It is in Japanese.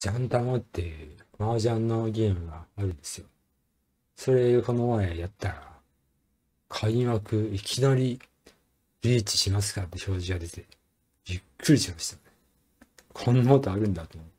ジャンダマっていう麻雀のゲームがあるんですよ。それこの前やったら、開幕いきなりリーチしますかって表示が出て、びっくりしましたね。こんなことあるんだと思って。